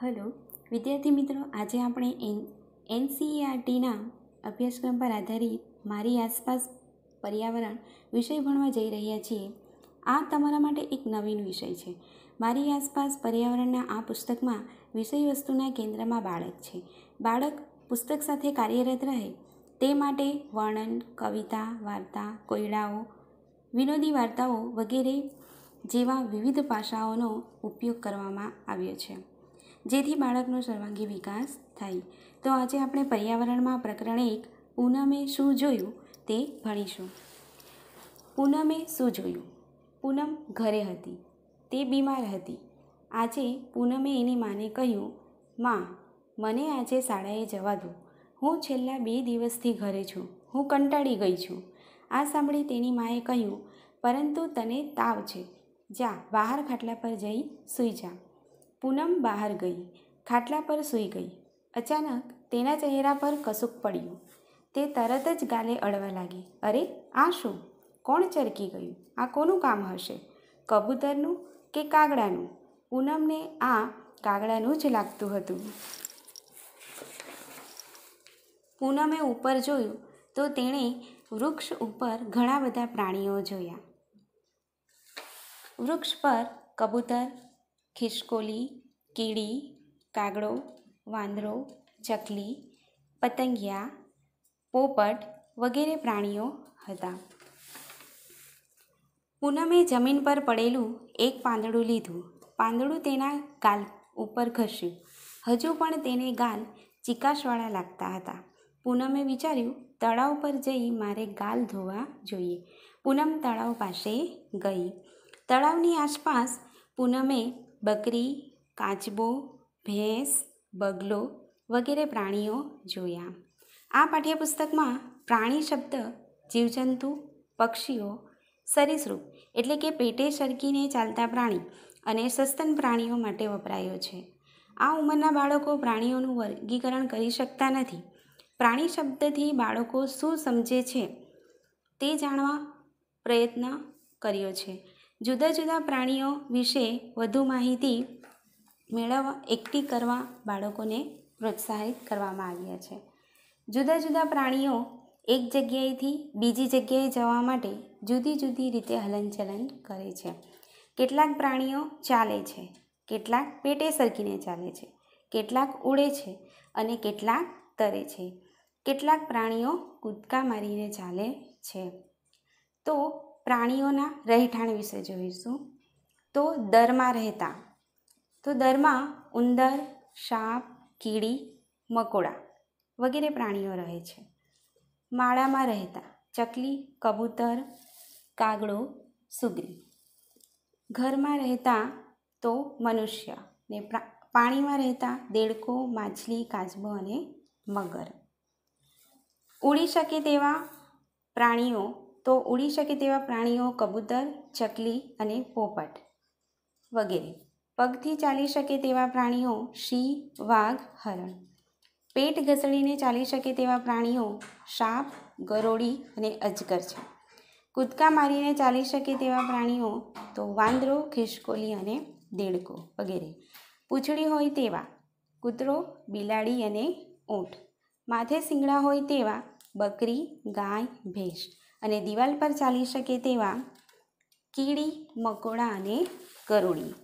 hello વિદ્યાર્થી મિત્રો આજે આપણે એન એનસીઈઆરટીના અભ્યાસક્રમ પર આધારિત મારી આસપાસ પર્યાવરણ વિષય ભણવા જઈ રહ્યા છીએ આ તમારા માટે એક નવીન વિષય છે મારી આસપાસ પર્યાવરણના આ પુસ્તકમાં વિષયવસ્તુના કેન્દ્રમાં બાળક છે બાળક પુસ્તક સાથે કાર્યરત રહે તે માટે વર્ણન કવિતા વાર્તા કોયડાઓ વિનોદી વાર્તાઓ વગેરે જેવા વિવિધ પાસાઓનો ઉપયોગ કરવામાં આવ્યો છે જેથી બાળકનો સર્વાંગી વિકાસ થાય તો આજે આપણે પર્યાવરણમાં પ્રકરણ એક પૂનમે શું જોયું તે ભણીશું પૂનમે શું જોયું પૂનમ ઘરે હતી તે બીમાર હતી આજે પૂનમે એની માને કહ્યું માં મને આજે શાળાએ જવા દો હું છેલ્લા બે દિવસથી ઘરે છું હું કંટાળી ગઈ છું આ સાંભળી તેની માએ કહ્યું પરંતુ તને તાવ છે જા બહાર ખાટલા પર જઈ સૂઈ જા પૂનમ બહાર ગઈ ખાટલા પર સૂઈ ગઈ અચાનક તેના ચહેરા પર કશુંક પડ્યું તે તરત જ ગાલે અડવા લાગી અરે આ શું કોણ ચરકી ગયું આ કોનું કામ હશે કબૂતરનું કે કાગડાનું પૂનમને આ કાગડાનું જ લાગતું હતું પૂનમે ઉપર જોયું તો તેણે વૃક્ષ ઉપર ઘણા બધા પ્રાણીઓ જોયા વૃક્ષ પર કબૂતર ખિસકોલી કીડી કાગડો વાંદરો ચકલી પતંગિયા પોપટ વગેરે પ્રાણીઓ હતા પૂનમે જમીન પર પડેલું એક પાંદડું લીધું પાંદડું તેના ગાલ ઉપર ઘસ્યું હજુ પણ તેને ગાલ ચીકાશવાળા લાગતા હતા પૂનમે વિચાર્યું તળાવ પર જઈ મારે ગાલ ધોવા જોઈએ પૂનમ તળાવ પાસે ગઈ તળાવની આસપાસ પૂનમે બકરી કાચબો ભેંસ બગલો વગેરે પ્રાણીઓ જોયા આ પાઠ્યપુસ્તકમાં પ્રાણી શબ્દ જીવજંતુ પક્ષીઓ સરીસૃપ એટલે કે પેટે સરકીને ચાલતા પ્રાણી અને સસ્તન પ્રાણીઓ માટે વપરાયો છે આ ઉંમરના બાળકો પ્રાણીઓનું વર્ગીકરણ કરી શકતા નથી પ્રાણી શબ્દથી બાળકો શું સમજે છે તે જાણવા પ્રયત્ન કર્યો છે જુદા જુદા પ્રાણીઓ વિશે વધુ માહિતી મેળવવા એકઠી કરવા બાળકોને પ્રોત્સાહિત કરવામાં આવ્યા છે જુદા જુદા પ્રાણીઓ એક જગ્યાએથી બીજી જગ્યાએ જવા માટે જુદી જુદી રીતે હલનચલન કરે છે કેટલાક પ્રાણીઓ ચાલે છે કેટલાક પેટે સરકીને ચાલે છે કેટલાક ઉડે છે અને કેટલાક તરે છે કેટલાક પ્રાણીઓ કૂદકા મારીને ચાલે છે તો પ્રાણીઓના રહેઠાણ વિશે જોઈશું તો દરમાં રહેતા તો દરમાં ઉંદર સાપ કીડી મકોડા વગેરે પ્રાણીઓ રહે છે માળામાં રહેતા ચકલી કબૂતર કાગડો સુગરી ઘરમાં રહેતા તો મનુષ્ય ને પાણીમાં રહેતા દેડકો માછલી કાચબો અને મગર ઉડી શકે તેવા પ્રાણીઓ તો ઉડી શકે તેવા પ્રાણીઓ કબૂતર ચકલી અને પોપટ વગેરે પગથી ચાલી શકે તેવા પ્રાણીઓ સિંહ વાઘ હરણ પેટ ઘસડીને ચાલી શકે તેવા પ્રાણીઓ સાપ ગરોળી અને અજગર છે કૂદકા મારીને ચાલી શકે તેવા પ્રાણીઓ તો વાંદરો ખિસકોલી અને દેડકો વગેરે પૂંછડી હોય તેવા કૂતરો બિલાડી અને ઊંટ માથે સિંગડા હોય તેવા બકરી ગાય ભેંસ અને દિવાલ પર ચાલી શકે તેવા કીડી મકોડા અને ગરુડી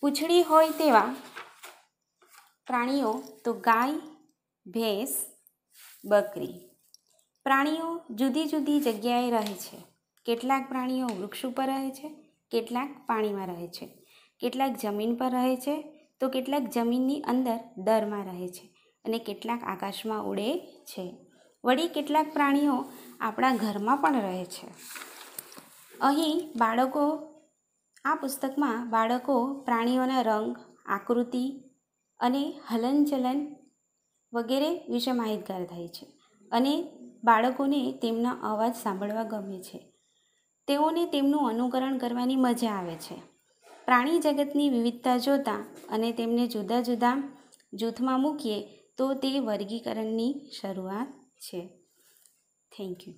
પૂંછડી હોય તેવા પ્રાણીઓ તો ગાય ભેંસ બકરી પ્રાણીઓ જુદી જુદી જગ્યાએ રહે છે કેટલાક પ્રાણીઓ વૃક્ષ ઉપર રહે છે કેટલાક પાણીમાં રહે છે કેટલાક જમીન પર રહે છે તો કેટલાક જમીનની અંદર દરમાં રહે છે અને કેટલાક આકાશમાં ઉડે છે વળી કેટલાક પ્રાણીઓ આપણા ઘરમાં પણ રહે છે અહીં બાળકો આ પુસ્તકમાં બાળકો પ્રાણીઓના રંગ આકૃતિ અને હલનચલન વગેરે વિશે માહિતગાર થાય છે અને બાળકોને તેમના અવાજ સાંભળવા ગમે છે તેઓને તેમનું અનુકરણ કરવાની મજા આવે છે પ્રાણી જગતની વિવિધતા જોતા અને તેમને જુદા જુદા જૂથમાં મૂકીએ તો તે વર્ગીકરણની શરૂઆત છે થેન્ક યુ